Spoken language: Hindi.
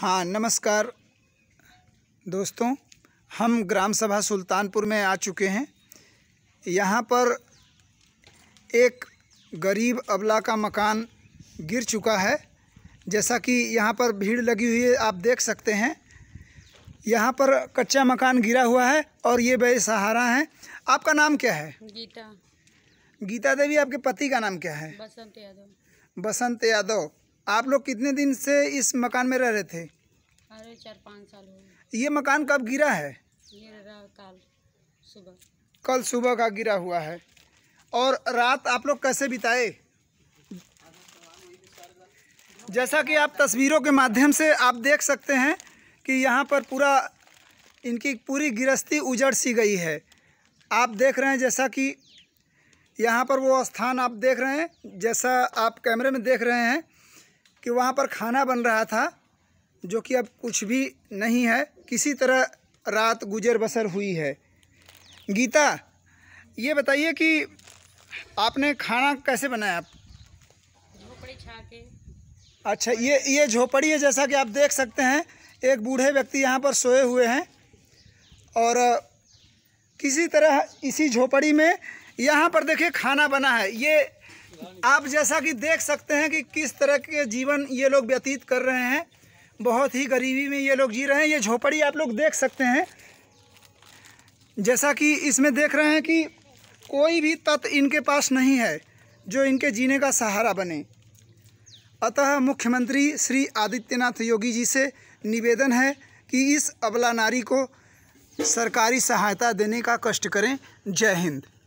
हाँ नमस्कार दोस्तों हम ग्राम सभा सुल्तानपुर में आ चुके हैं यहाँ पर एक गरीब अबला का मकान गिर चुका है जैसा कि यहाँ पर भीड़ लगी हुई है आप देख सकते हैं यहाँ पर कच्चा मकान गिरा हुआ है और ये बेसहारा है आपका नाम क्या है गीता गीता देवी आपके पति का नाम क्या है बसंत यादव बसंत यादव आप लोग कितने दिन से इस मकान में रह रहे थे अरे चार पाँच साल ये मकान कब गिरा है ये कल सुबह कल सुबह का गिरा हुआ है और रात आप लोग कैसे बिताए जैसा कि आप तस्वीरों के माध्यम से आप देख सकते हैं कि यहाँ पर पूरा इनकी पूरी गृहस्थी उजड़ सी गई है आप देख रहे हैं जैसा कि यहाँ पर वो स्थान आप देख रहे हैं जैसा आप कैमरे में देख रहे हैं कि वहाँ पर खाना बन रहा था जो कि अब कुछ भी नहीं है किसी तरह रात गुजर बसर हुई है गीता ये बताइए कि आपने खाना कैसे बनाया आप अच्छा ये ये झोपड़ी है जैसा कि आप देख सकते हैं एक बूढ़े व्यक्ति यहाँ पर सोए हुए हैं और किसी तरह इसी झोपड़ी में यहाँ पर देखिए खाना बना है ये आप जैसा कि देख सकते हैं कि किस तरह के जीवन ये लोग व्यतीत कर रहे हैं बहुत ही गरीबी में ये लोग जी रहे हैं ये झोपड़ी आप लोग देख सकते हैं जैसा कि इसमें देख रहे हैं कि कोई भी तत्व इनके पास नहीं है जो इनके जीने का सहारा बने अतः मुख्यमंत्री श्री आदित्यनाथ योगी जी से निवेदन है कि इस अबला नारी को सरकारी सहायता देने का कष्ट करें जय हिंद